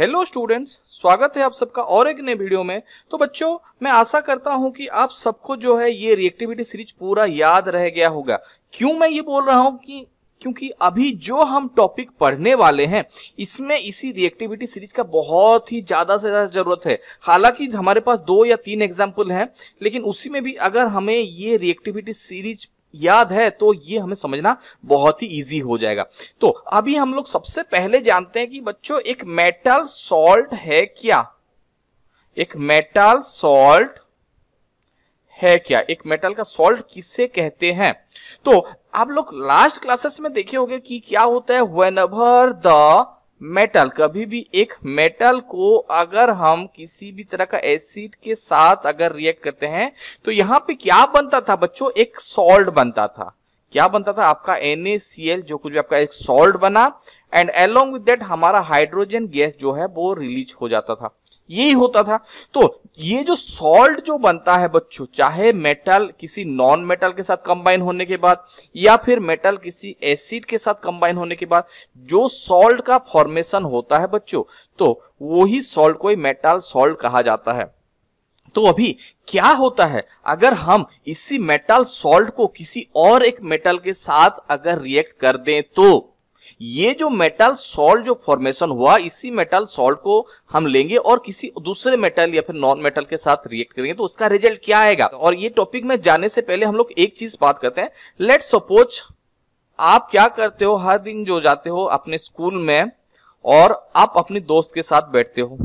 hello students स्वागत है आप सबका और एक नए वीडियो में तो बच्चों मैं आशा करता हूं कि आप सबको जो है ये रिएक्टिविटी सीरीज पूरा याद रह गया होगा क्यों मैं ये बोल रहा हूं कि क्योंकि अभी जो हम टॉपिक पढ़ने वाले हैं इसमें इसी रिएक्टिविटी सीरीज का बहुत ही ज्यादा से ज्यादा जरूरत है हालांकि हमारे पास दो या तीन एग्जाम्पल हैं लेकिन उसी में भी अगर हमें ये रिएक्टिविटी सीरीज याद है तो ये हमें समझना बहुत ही ईजी हो जाएगा तो अभी हम लोग सबसे पहले जानते हैं कि बच्चों एक मेटल सॉल्ट है क्या एक मेटल सॉल्ट है क्या एक मेटल का सॉल्ट किसे कहते हैं तो आप लोग लास्ट क्लासेस में देखे होंगे कि क्या होता है वेन एवर द मेटल कभी भी एक मेटल को अगर हम किसी भी तरह का एसिड के साथ अगर रिएक्ट करते हैं तो यहाँ पे क्या बनता था बच्चों एक सॉल्ट बनता था क्या बनता था आपका NaCl जो कुछ भी आपका एक सॉल्ट बना एंड अलोंग विद दैट हमारा हाइड्रोजन गैस जो है वो रिलीज हो जाता था यही होता था तो ये जो सॉल्ट जो बनता है बच्चों चाहे मेटल किसी नॉन मेटल के साथ कंबाइन होने के बाद या फिर मेटल किसी एसिड के साथ कंबाइन होने के बाद जो सॉल्ट का फॉर्मेशन होता है बच्चों तो वही सॉल्ट को ही मेटल सॉल्ट कहा जाता है तो अभी क्या होता है अगर हम इसी मेटल सॉल्ट को किसी और एक मेटल के साथ अगर रिएक्ट कर दें तो ये जो मेटल सॉल्ट जो फॉर्मेशन हुआ इसी मेटल सॉल्ट को हम लेंगे और किसी दूसरे मेटल या फिर नॉन मेटल के साथ रिएक्ट करेंगे तो उसका रिजल्ट क्या आएगा और ये टॉपिक में जाने से पहले हम लोग एक चीज बात करते हैं लेट सपोज आप क्या करते हो हर दिन जो जाते हो अपने स्कूल में और आप अपने दोस्त के साथ बैठते हो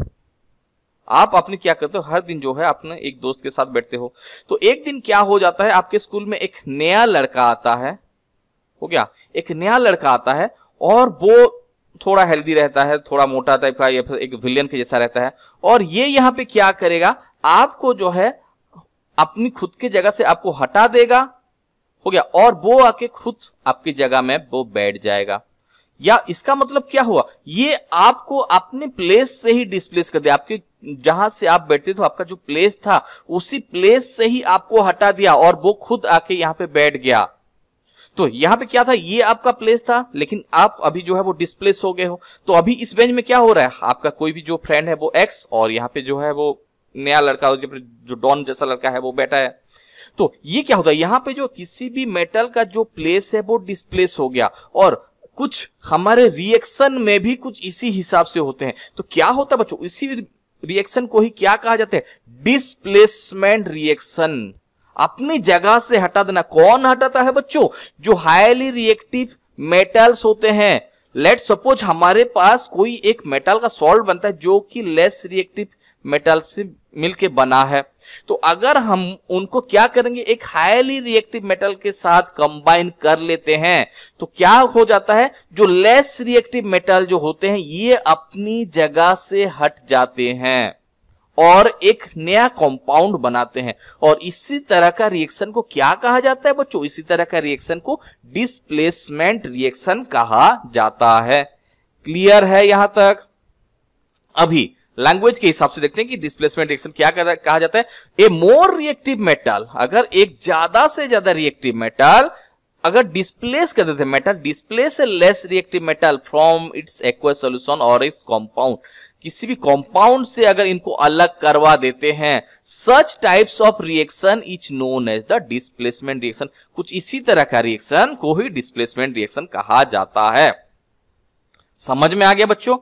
आप अपने क्या करते हो हर दिन जो है अपने एक दोस्त के साथ बैठते हो तो एक दिन क्या हो जाता है आपके स्कूल में एक नया लड़का आता है हो गया एक नया लड़का आता है और वो थोड़ा हेल्दी रहता है थोड़ा मोटा टाइप का या फिर एक विलियन के जैसा रहता है और ये यहाँ पे क्या करेगा आपको जो है अपनी खुद की जगह से आपको हटा देगा हो गया और वो आके खुद आपकी जगह में वो बैठ जाएगा या इसका मतलब क्या हुआ ये आपको अपने प्लेस से ही डिस्प्लेस कर दिया आपके जहां से आप बैठते थे आपका जो प्लेस था उसी प्लेस से ही आपको हटा दिया और वो खुद आके यहाँ पे बैठ गया तो यहाँ पे क्या था ये आपका प्लेस था लेकिन आप अभी जो है वो डिस्प्लेस हो गए हो तो अभी इस बेंच में क्या हो रहा है आपका कोई भी जो फ्रेंड है वो एक्स और यहाँ पे जो है वो नया लड़का जो डॉन जैसा लड़का है वो बैठा है तो ये क्या होता है यहाँ पे जो किसी भी मेटल का जो प्लेस है वो डिस्प्लेस हो गया और कुछ हमारे रिएक्शन में भी कुछ इसी हिसाब से होते हैं तो क्या होता है बच्चों इसी रिएक्शन को ही क्या कहा जाता है डिस्प्लेसमेंट रिएक्शन अपनी जगह से हटा देना कौन हटाता है बच्चों जो हाईली रिएक्टिव मेटल्स होते हैं लेट सपोज हमारे पास कोई एक मेटल का सॉल्ट बनता है जो कि लेस रिएक्टिव मेटल से मिलके बना है तो अगर हम उनको क्या करेंगे एक हाईली रिएक्टिव मेटल के साथ कंबाइन कर लेते हैं तो क्या हो जाता है जो लेस रिएक्टिव मेटल जो होते हैं ये अपनी जगह से हट जाते हैं और एक नया कंपाउंड बनाते हैं और इसी तरह का रिएक्शन को क्या कहा जाता है बच्चों इसी तरह का रिएक्शन को डिस्प्लेसमेंट रिएक्शन कहा जाता है क्लियर है यहां तक अभी लैंग्वेज के हिसाब से देखते हैं कि डिस्प्लेसमेंट रिएक्शन क्या कहा जाता है ए मोर रिएक्टिव मेटल अगर एक ज्यादा से ज्यादा रिएक्टिव मेटल अगर डिस्प्लेस कर देते metal displace a less reactive metal from its aqueous solution और इट्स कॉम्पाउंड किसी भी कॉम्पाउंड से अगर इनको अलग करवा देते हैं such types of reaction is known as the displacement reaction कुछ इसी तरह का रिएक्शन को ही डिस्प्लेसमेंट रिएक्शन कहा जाता है समझ में आ गया बच्चों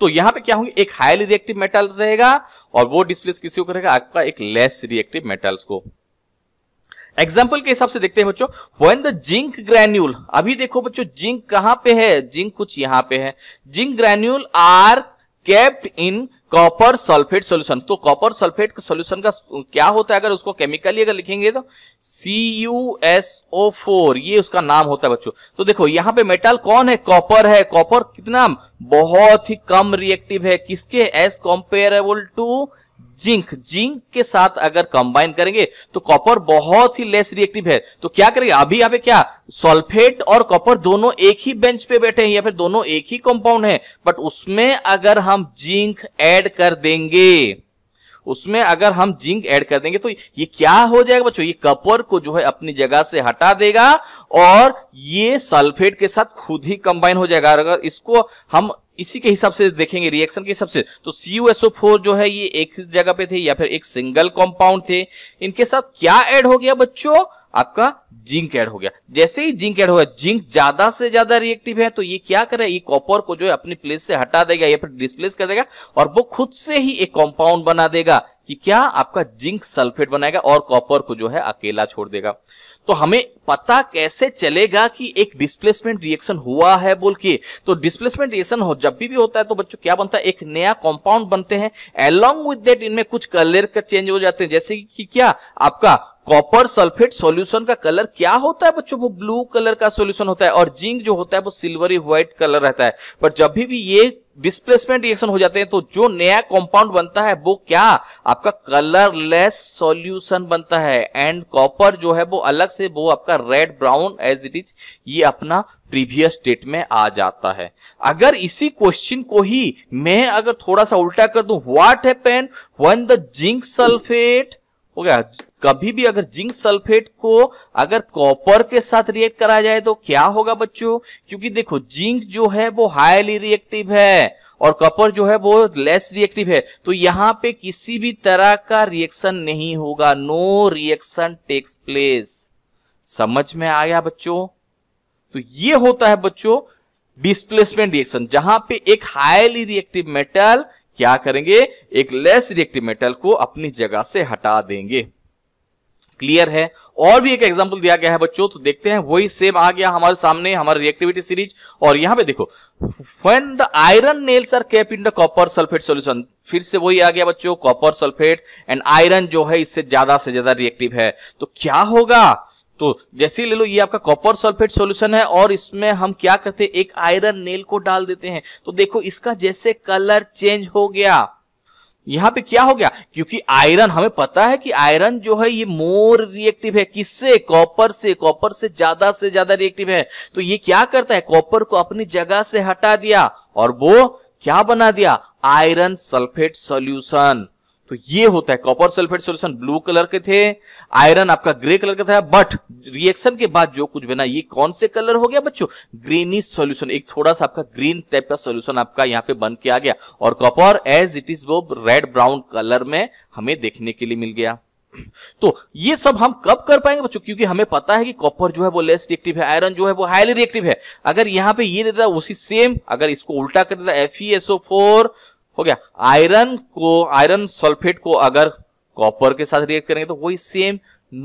तो यहां पे क्या होंगे एक हाईली रिएक्टिव मेटल्स रहेगा और वो डिस्प्लेस किसी को करेगा आपका एक लेस रिएक्टिव मेटल्स को एग्जाम्पल के हिसाब से देखते हैं बच्चों वेन द जिंक ग्रेन्यूल अभी देखो बच्चों जिंक कहां पे है जिंक कुछ यहां पे है zinc granule are kept in copper sulphate solution तो कॉपर सल्फेट का सॉल्यूशन का क्या होता है अगर उसको केमिकली अगर लिखेंगे तो CuSO4 ये उसका नाम होता है बच्चों तो देखो यहाँ पे मेटल कौन है कॉपर है कॉपर कितना बहुत ही कम रिएक्टिव है किसके as comparable to zinc zinc के साथ अगर कंबाइन करेंगे तो कॉपर बहुत ही लेस रिएक्टिव है तो क्या करेंगे अभी यहाँ पे क्या सल्फेट और कॉपर दोनों एक ही बेंच पे बैठे हैं या फिर दोनों एक ही कंपाउंड है बट उसमें अगर हम जिंक ऐड कर देंगे उसमें अगर हम जिंक ऐड कर देंगे तो ये क्या हो जाएगा बच्चों ये कपर को जो है अपनी जगह से हटा देगा और ये सल्फेट के साथ खुद ही कंबाइन हो जाएगा अगर इसको हम इसी के हिसाब से देखेंगे रिएक्शन के हिसाब से तो CuSO4 जो है ये एक जगह पे थे या फिर एक सिंगल कंपाउंड थे इनके साथ क्या ऐड हो गया बच्चों आपका जिंक ऐड हो गया जैसे ही जिंक ऐड गया जिंक ज्यादा से ज्यादा रिएक्टिव है तो ये क्या करे ये कॉपर को जो है अपनी प्लेस से हटा देगा या फिर डिस्प्लेस कर देगा और वो खुद से ही एक कॉम्पाउंड बना देगा कि क्या आपका जिंक सल्फेट बनाएगा और कॉपर को जो है अकेला छोड़ देगा तो हमें पता कैसे चलेगा कि एक डिस्प्लेसमेंट रिएक्शन हुआ है बोल के तो डिस्प्लेसमेंट रिएक्शन हो जब भी, भी होता है तो बच्चों क्या बनता है एक नया कॉम्पाउंड बनते हैं अलोंग विद डेट इनमें कुछ कलर का चेंज हो जाते हैं जैसे कि क्या आपका कॉपर सल्फेट सॉल्यूशन का कलर क्या होता है बच्चों वो ब्लू कलर का सॉल्यूशन होता है और जिंक जो होता है वो सिल्वरी व्हाइट कलर रहता है पर जब भी, भी ये डिस्प्लेसमेंट रिएक्शन हो जाते हैं तो जो नया कंपाउंड बनता है वो क्या आपका कलरलेस सॉल्यूशन बनता है एंड कॉपर जो है वो अलग से वो आपका red brown as it is ये अपना प्रीवियस स्टेट में आ जाता है अगर इसी क्वेश्चन को ही मैं अगर थोड़ा सा उल्टा कर दूं व्हाट है व्हेन द जिंक सल्फेट हो गया कभी भी अगर जिंक सल्फेट को अगर कॉपर के साथ रिएक्ट कराया जाए तो क्या होगा बच्चों क्योंकि देखो जिंक जो है वो हाईली रिएक्टिव है और कॉपर जो है वो लेस रिएक्टिव है तो यहाँ पे किसी भी तरह का रिएक्शन नहीं होगा नो रिएक्शन टेक्स प्लेस समझ में आया बच्चों तो ये होता है बच्चों डिस्प्लेसमेंट रिएक्शन जहां पे एक हाईली रिएक्टिव मेटल क्या करेंगे एक लेस रिएक्टिव मेटल को अपनी जगह से हटा देंगे क्लियर है और भी एक एग्जाम्पल दिया गया है बच्चों तो देखते हैं वही सेम आ गया हमारे सामने हमारे रिएक्टिविटी सीरीज और यहां पे देखो when the iron nails are kept in the copper sulphate solution फिर से वही आ गया बच्चों कॉपर सल्फेट एंड आयरन जो है इससे ज्यादा से ज्यादा रिएक्टिव है तो क्या होगा तो जैसे ले लो ये आपका कॉपर सल्फेट सॉल्यूशन है और इसमें हम क्या करते हैं एक आयरन नेल को डाल देते हैं तो देखो इसका जैसे कलर चेंज हो गया यहाँ पे क्या हो गया क्योंकि आयरन हमें पता है कि आयरन जो है ये मोर रिएक्टिव है किससे कॉपर से कॉपर से ज्यादा से ज्यादा रिएक्टिव है तो ये क्या करता है कॉपर को अपनी जगह से हटा दिया और वो क्या बना दिया आयरन सल्फेट सॉल्यूशन तो ये होता है copper sulphate solution blue colour के थे आयरन आपका ग्रे कलर का था बट रिएक्शन के बाद जो कुछ बना ये कौन से कलर हो गया बच्चों ग्रीनी सोल्यूशन एक थोड़ा सा आपका ग्रीन टाइप का सोल्यूशन आपका यहाँ पे बन के आ गया और कॉपर एज इट इज वो रेड ब्राउन कलर में हमें देखने के लिए मिल गया तो ये सब हम कब कर पाएंगे बच्चों क्योंकि हमें पता है कि कॉपर जो है वो लेस रिएक्टिव है आयरन जो है वो हाईली रिएक्टिव है अगर यहाँ पे ये देता उसी सेम अगर इसको उल्टा कर देता एफ ई एसओ फोर हो गया आयरन को आयरन सल्फेट को अगर कॉपर के साथ रिएक्ट करेंगे तो वही सेम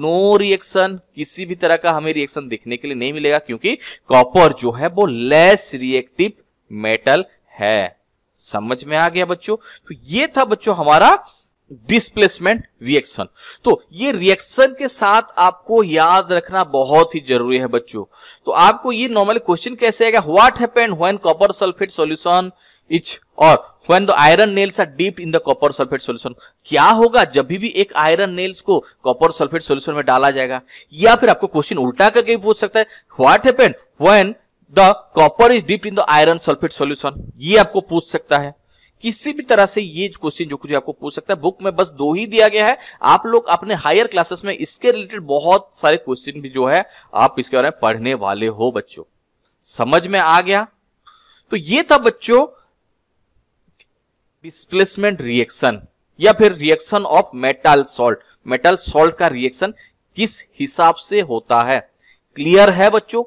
नो रिएक्शन किसी भी तरह का हमें रिएक्शन देखने के लिए नहीं मिलेगा क्योंकि कॉपर जो है वो लेस रिएक्टिव मेटल है समझ में आ गया बच्चों तो ये था बच्चों हमारा डिस्प्लेसमेंट रिएक्शन तो ये रिएक्शन के साथ आपको याद रखना बहुत ही जरूरी है बच्चों तो आपको ये नॉर्मल क्वेश्चन कैसे आएगा what happened when copper sulphate solution is और when the iron nails are dipped in the copper sulphate solution क्या होगा जब भी भी एक आयरन नेल्स को कॉपर सल्फेट सॉल्यूशन में डाला जाएगा या फिर आपको क्वेश्चन उल्टा करके भी पूछ सकता है what happened when the copper is dipped in the iron sulphate solution ये आपको पूछ सकता है किसी भी तरह से ये क्वेश्चन जो कुछ आपको पूछ सकता है बुक में बस दो ही दिया गया है आप लोग अपने हायर क्लासेस में इसके रिलेटेड बहुत सारे क्वेश्चन भी जो है आप इसके बारे में पढ़ने वाले हो बच्चों समझ में आ गया तो ये था बच्चों डिस्प्लेसमेंट रिएक्शन या फिर reaction of metal salt metal salt का रिएक्शन किस हिसाब से होता है क्लियर है बच्चों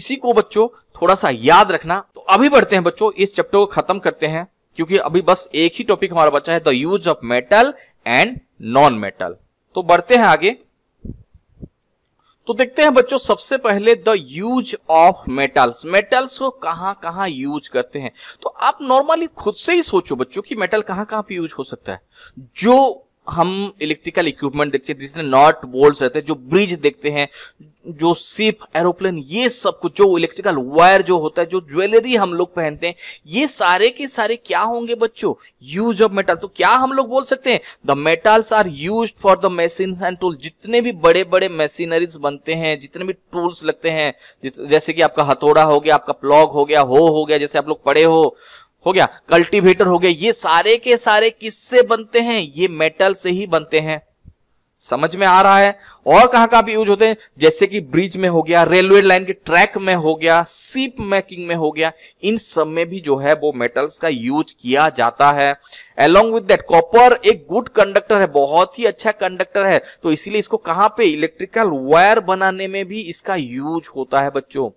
इसी को बच्चों थोड़ा सा याद रखना तो अभी बढ़ते हैं बच्चों इस चैप्टर को खत्म करते हैं क्योंकि अभी बस एक ही टॉपिक हमारा बचा है the use of metal and non metal तो बढ़ते हैं आगे तो देखते हैं बच्चों सबसे पहले the use of metals metals को कहां कहां यूज करते हैं तो आप नॉर्मली खुद से ही सोचो बच्चों कि मेटल कहां कहां पे यूज हो सकता है जो हम इलेक्ट्रिकल इक्विपमेंट देखते हैं जिसमें नॉट बोल्ट रहते हैं जो ब्रिज देखते हैं जो सिप एरोप्लेन ये सब कुछ जो इलेक्ट्रिकल वायर जो होता है जो ज्वेलरी हम लोग पहनते हैं ये सारे के सारे क्या होंगे बच्चों यूज ऑफ मेटल तो क्या हम लोग बोल सकते हैं the metals are use for the machine and tool जितने भी बड़े बड़े मशीनरीज बनते हैं जितने भी टूल्स लगते हैं जैसे कि आपका हथौड़ा हो गया आपका प्लॉग हो गया हो हो गया जैसे आप लोग पड़े हो हो गया कल्टीवेटर हो गया ये सारे के सारे किससे बनते हैं ये मेटल से ही बनते हैं समझ में आ रहा है और कहां कहां भी यूज होते हैं जैसे कि ब्रिज में हो गया रेलवे लाइन के ट्रैक में हो गया सीप मेकिंग में हो गया इन सब में भी जो है वो मेटल्स का यूज किया जाता है अलोंग विद दैट कॉपर एक गुड कंडक्टर है बहुत ही अच्छा कंडक्टर है तो इसीलिए इसको कहां पे इलेक्ट्रिकल वायर बनाने में भी इसका यूज होता है बच्चों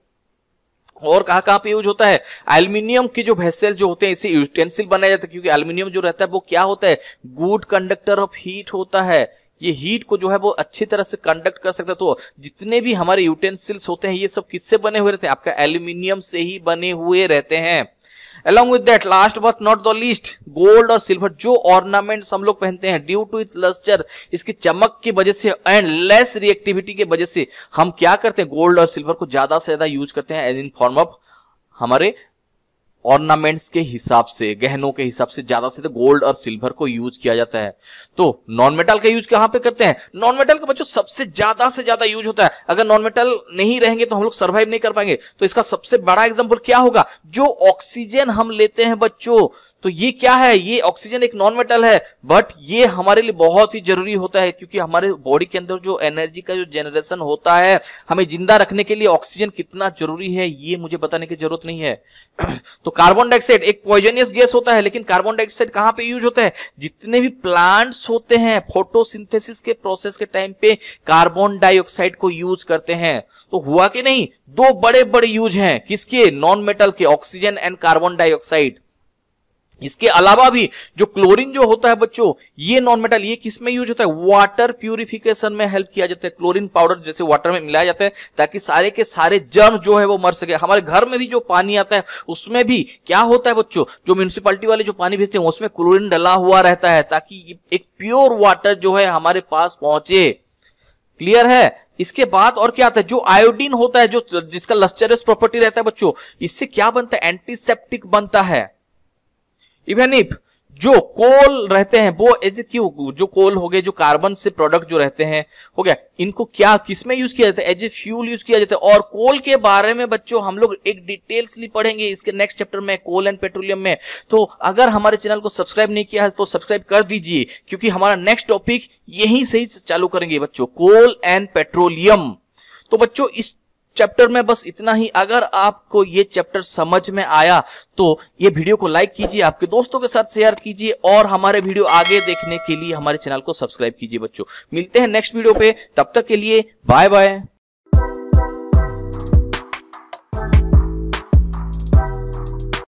और कहाँ कहाँ पे यूज होता है एल्यूमिनियम के जो वेसल जो होते हैं इसे यूटेंसिल बनाया जाता है क्योंकि एल्यूमिनियम जो रहता है वो क्या होता है गुड कंडक्टर ऑफ हीट होता है ये हीट को जो है वो अच्छी तरह से कंडक्ट कर सकता है तो जितने भी हमारे यूटेंसिल्स होते हैं ये सब किससे बने हुए रहते हैं आपका एल्यूमिनियम से ही बने हुए रहते हैं along with that last but not the least gold और silver जो ornaments हम लोग पहनते हैं due to its luster इसकी चमक की वजह से and less reactivity के वजह से हम क्या करते हैं गोल्ड और सिल्वर को ज्यादा से ज्यादा यूज करते हैं एज इन फॉर्म ऑफ हमारे ऑर्नामेंट्स के हिसाब से गहनों के हिसाब से ज्यादा से गोल्ड और सिल्वर को यूज किया जाता है तो नॉन मेटल का यूज कहां पे करते हैं नॉन मेटल का बच्चों सबसे ज्यादा से ज्यादा यूज होता है अगर नॉन मेटल नहीं रहेंगे तो हम लोग सर्वाइव नहीं कर पाएंगे तो इसका सबसे बड़ा एग्जाम्पल क्या होगा जो ऑक्सीजन हम लेते हैं बच्चों तो ये क्या है ये ऑक्सीजन एक नॉन मेटल है बट ये हमारे लिए बहुत ही जरूरी होता है क्योंकि हमारे बॉडी के अंदर जो एनर्जी का जो जनरेशन होता है हमें जिंदा रखने के लिए ऑक्सीजन कितना जरूरी है ये मुझे बताने की जरूरत नहीं है तो कार्बन डाइऑक्साइड एक पॉइजनियस गैस होता है लेकिन कार्बन डाइऑक्साइड कहाँ पे यूज होता है जितने भी प्लांट्स होते हैं फोटोसिंथेसिस के प्रोसेस के टाइम पे कार्बन डाइऑक्साइड को यूज करते हैं तो हुआ कि नहीं दो बड़े बड़े यूज हैं किसके नॉन मेटल के ऑक्सीजन एंड कार्बन डाइऑक्साइड इसके अलावा भी जो क्लोरीन जो होता है बच्चों ये नॉन मेटल ये किस में यूज होता है वाटर प्यूरिफिकेशन में हेल्प किया जाता है क्लोरीन पाउडर जैसे वाटर में मिलाया जाता है ताकि सारे के सारे जर्म जो है वो मर सके हमारे घर में भी जो पानी आता है उसमें भी क्या होता है बच्चों जो म्यूनसिपालिटी वाले जो पानी भेजते हैं उसमें क्लोरिन डला हुआ रहता है ताकि एक प्योर वाटर जो है हमारे पास पहुंचे क्लियर है इसके बाद और क्या आता है जो आयोडीन होता है जो जिसका लस्चरस प्रॉपर्टी रहता है बच्चों इससे क्या बनता है एंटीसेप्टिक बनता है इवन इफ जो कोल रहते हैं वो एज ए क्यू जो कोल हो गए जो कार्बन से प्रोडक्ट जो रहते हैं हो गया इनको क्या किसमें यूज किया जाता है एज ए फ्यूल यूज किया जाता है और कोल के बारे में बच्चों हम लोग एक डिटेल्सली पढ़ेंगे इसके नेक्स्ट चैप्टर में कोल एंड पेट्रोलियम में तो अगर हमारे चैनल को सब्सक्राइब नहीं किया है तो सब्सक्राइब कर दीजिए क्योंकि हमारा नेक्स्ट टॉपिक यही से चालू करेंगे बच्चों कोल एंड पेट्रोलियम तो बच्चों इस चैप्टर में बस इतना ही अगर आपको ये चैप्टर समझ में आया तो ये वीडियो को लाइक कीजिए आपके दोस्तों के साथ शेयर कीजिए और हमारे वीडियो आगे देखने के लिए हमारे चैनल को सब्सक्राइब कीजिए बच्चों मिलते हैं नेक्स्ट वीडियो पे तब तक के लिए बाय बाय